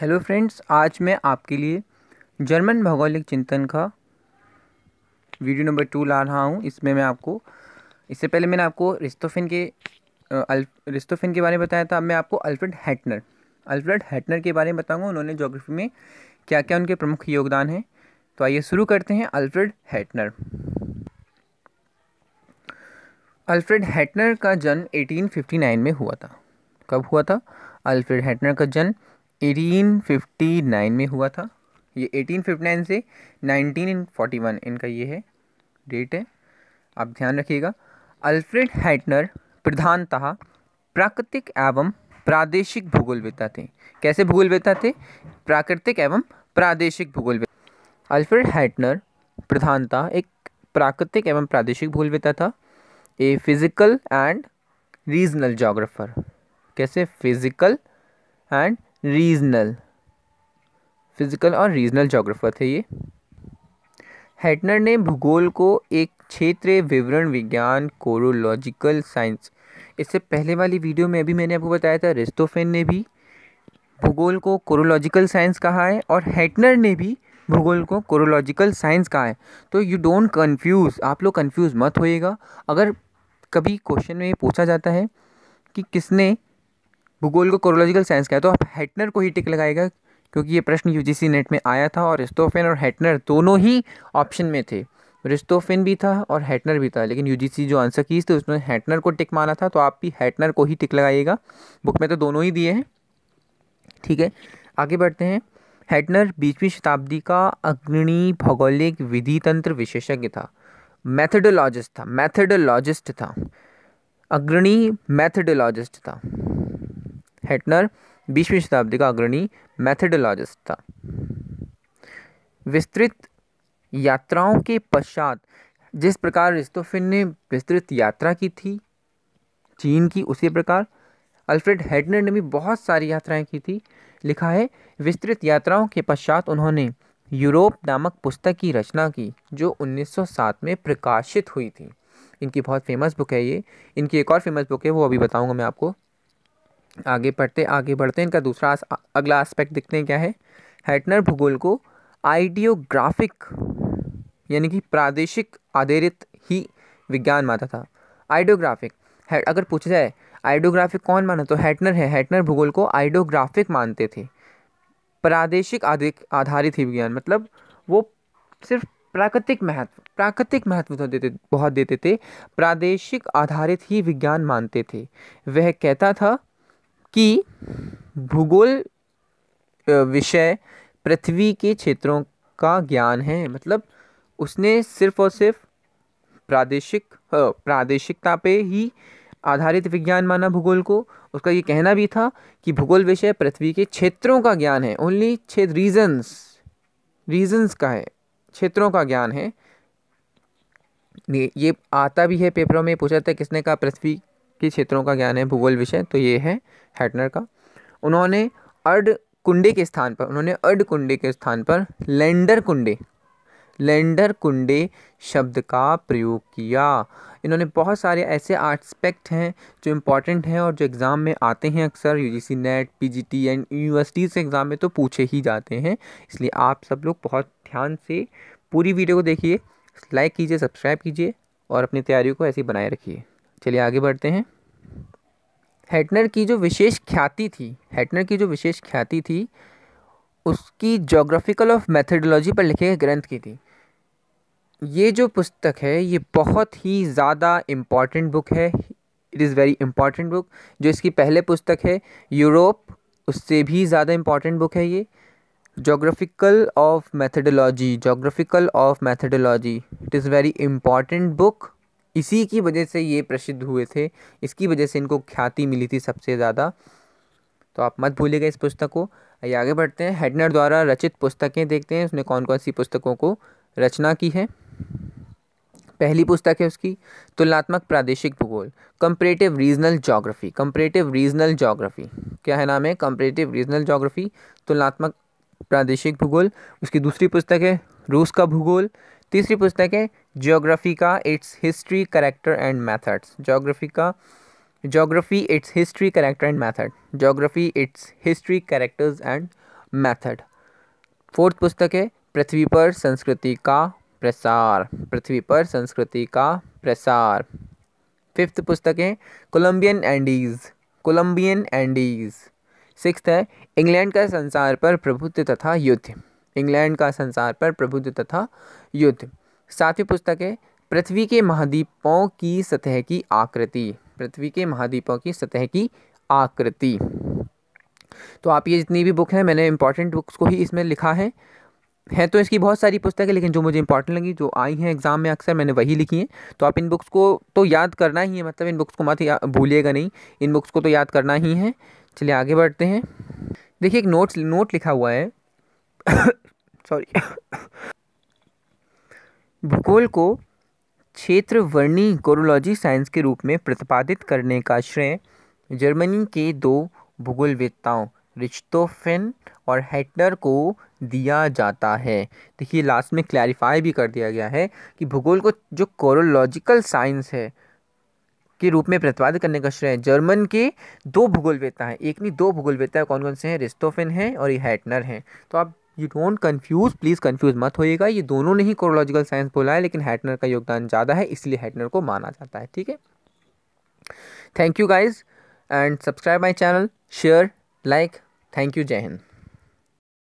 hello friends आज मैं आपके लिए जर्मन भौगोलिक चिंतन का वीडियो नंबर टू ला रहा हूँ इसमें मैं आपको इससे पहले मैंने आपको रिस्तोफिन के रिस्तोफिन के बारे में बताया था अब मैं आपको अल्फ्रेड हैटनर अल्फ्रेड हैटनर के बारे में बताऊँगा उन्होंने जोग्राफी में क्या क्या उनके प्रमुख योगदान हैं तो आइए शुरू करते हैं अल्फ्रेड हैटनर अल्फ्रेड हैटनर का जन्म 1859 में हुआ था कब हुआ था अल्फ्रेड हैटनर का जन्म 1859 में हुआ था ये 1859 से 1941 इनका ये है डेट है आप ध्यान रखिएगा अल्फ्रेड हैटनर प्रधानतः प्राकृतिक एवं प्रादेशिक भूगोलवेता थे कैसे भूगोलवेता थे प्राकृतिक एवं प्रादेशिक भूगोलवेता अल्फ्रेड हैटनर प्रधानतः एक प्राकृतिक एवं प्रादेशिक भूगोलवेता था a physical and regional geographer कैसे फिजिकल एंड रीजनल फिजिकल और रीजनल जोग्राफर थे ये हेटनर ने भूगोल को एक क्षेत्र विवरण विज्ञान कोरोलॉजिकल साइंस इससे पहले वाली वीडियो में अभी मैंने आपको बताया था रिस्तोफेन ने भी भूगोल को कोरोलॉजिकल साइंस कहा है और हेटनर ने भी भूगोल को कोरोलॉजिकल साइंस कहा है तो यू डोंट कंफ्यूज आप लोग कंफ्यूज मत होइएगा अगर कभी क्वेश्चन में पूछा जाता है कि किसने भूगोल को कोरोलॉजिकल साइंस का है तो आप हेटनर को ही टिक लगाएगा क्योंकि ये प्रश्न यूजीसी नेट में आया था और रिस्तोफेन और हेटनर दोनों ही ऑप्शन में थे रिस्तोफेन भी था और हेटनर भी था लेकिन यू जो आंसर की थी उसमें हेटनर को टिक माना था तो आप भी हेटनर को ही टिक लगाइएगा बुक में तो दोनों ही दिए हैं ठीक है आगे बढ़ते हैं हेटनर बीसवीं शताब्दी का अग्रणी भौगोलिक विधि तंत्र विशेषज्ञ था मैथडोलॉजिस्ट था मैथडोलॉजिस्ट था अग्रणी मैथडोलॉजिस्ट था हेटनर बीसवीं शताब्दी का अग्रणी मैथडोलॉजिस्ट था विस्तृत यात्राओं के पश्चात जिस प्रकार रिस्तोफिन ने विस्तृत यात्रा की थी चीन की उसी प्रकार अल्फ्रेड हेडनर ने भी बहुत सारी यात्राएं की थी लिखा है विस्तृत यात्राओं के पश्चात उन्होंने यूरोप नामक पुस्तक की रचना की जो 1907 में प्रकाशित हुई थी इनकी बहुत फेमस बुक है ये इनकी एक और फेमस बुक है वो अभी बताऊंगा मैं आपको आगे पढ़ते आगे बढ़ते इनका दूसरा अगला एस्पेक्ट देखते हैं क्या है हेटनर भूगोल को आइडियोग्राफिक यानी कि प्रादेशिक आधारित ही विज्ञान मानता था आइडियोग्राफिक अगर पूछा जाए आइडियोग्राफिक कौन माना तो हेटनर है हेटनर भूगोल को आइडियोग्राफिक मानते थे प्रादेशिक आधारित ही विज्ञान मतलब वो सिर्फ प्राकृतिक महत्व प्राकृतिक महत्व तो देते बहुत देते थे प्रादेशिक आधारित ही विज्ञान मानते थे वह कहता था कि भूगोल विषय पृथ्वी के क्षेत्रों का ज्ञान है मतलब उसने सिर्फ और सिर्फ प्रादेशिक प्रादेशिकता पे ही आधारित विज्ञान माना भूगोल को उसका ये कहना भी था कि भूगोल विषय पृथ्वी के क्षेत्रों का ज्ञान है ओनली क्षेत्र रीजन्स रीजन्स का है क्षेत्रों का ज्ञान है ये आता भी है पेपरों में पूछा था किसने कहा पृथ्वी के क्षेत्रों का ज्ञान है भूगोल विषय तो ये है हैटनर का उन्होंने अर्ड कुंडे के स्थान पर उन्होंने अर्ड कुंडे के स्थान पर लैंडर कुंडे लेंडर कुंडे शब्द का प्रयोग किया इन्होंने बहुत सारे ऐसे आस्पेक्ट हैं जो इम्पॉर्टेंट हैं और जो एग्ज़ाम में आते हैं अक्सर U G C NET P G T and universities से एग्ज़ाम में तो पूछे ही जाते हैं इसलिए आप सब लोग बहुत ध्यान से पूरी वीडियो को देखिए लाइक कीजिए सब्सक्राइब कीजिए और अपनी तैयारी को ऐसे बनाए रखिए चलिए आगे बढ़ते हैं हेटनर की जो विशेष ख्याति थी हेटनर की जो विशेष ख्याति थी उसकी जोग्राफिकल ऑफ मैथडोलॉजी पर लिखे गए ग्रंथ की थी ये जो पुस्तक है ये बहुत ही ज़्यादा इम्पॉर्टेंट बुक है it is very important book जो इसकी पहले पुस्तक है यूरोप उससे भी ज़्यादा इम्पॉर्टेंट बुक है ये geographical of methodology geographical of methodology it is very important book इसी की वजह से ये प्रसिद्ध हुए थे इसकी वजह से इनको ख्याति मिली थी सबसे ज़्यादा तो आप मत भूलिएगा इस पुस्तक को आइए आगे बढ़ते हैं हेडनर द्वारा रचित पुस्तकें देखते हैं उसने कौन कौन सी पुस्तकों को रचना की है पहली पुस्तक है उसकी तुलनात्मक प्रादेशिक भूगोल comparative regional geography comparative regional geography क्या है नाम है कंपरेटिव रीजनल जोग्राफी तुलनात्मक प्रादेशिक भूगोल उसकी दूसरी पुस्तक है रूस का भूगोल तीसरी पुस्तक है जोग्राफी का its history character and methods geography का geography its history character and method geography its history characters and method fourth पुस्तक है पृथ्वी पर संस्कृति का प्रसार पृथ्वी पर संस्कृति का प्रसार फिफ्थ पुस्तक है Colombian Andes Colombian Andes sixth है इंग्लैंड का संसार पर प्रभुत्व तथा युद्ध इंग्लैंड का संसार पर प्रबुद्ध तथा युद्ध सातवीं पुस्तक है पृथ्वी के महाद्वीपों की सतह की आकृति पृथ्वी के महाद्वीपों की सतह की आकृति तो आप ये जितनी भी बुक है मैंने इंपॉर्टेंट बुक्स को ही इसमें लिखा है हैं तो इसकी बहुत सारी पुस्तकें लेकिन जो मुझे इंपॉर्टेंट लगी जो आई हैं एग्ज़ाम में अक्सर मैंने वही लिखी हैं तो आप इन बुक्स को तो याद करना ही है मतलब इन बुक्स को मत भूलिएगा नहीं इन बुक्स को तो याद करना ही है चलिए आगे बढ़ते हैं देखिए एक नोट्स नोट लिखा हुआ है सॉरी भूगोल को क्षेत्र वर्णी कोरोलॉजी साइंस के रूप में प्रतिपादित करने का श्रेय जर्मनी के दो भूगोलवेत्ताओं रिश्तोफेन और हेटनर को दिया जाता है देखिए लास्ट में क्लैरिफाई भी कर दिया गया है कि भूगोल को जो कोरोलॉजिकल साइंस है के रूप में प्रतिपादित करने का श्रेय जर्मन के दो भूगोलवेत्ता हैं एक नहीं दो भूगोलवेत्ता कौन कौन से हैं रिस्टोफेन हैं और ये हेटनर हैं तो आप you don't confuse please confuse मत होइएगा ये दोनों ने ही कोरोलॉजिकल साइंस बोला है लेकिन हैटनर का योगदान ज़्यादा है इसलिए हैटनर को माना जाता है ठीक है thank you guys and subscribe my channel share like thank you जय हिंद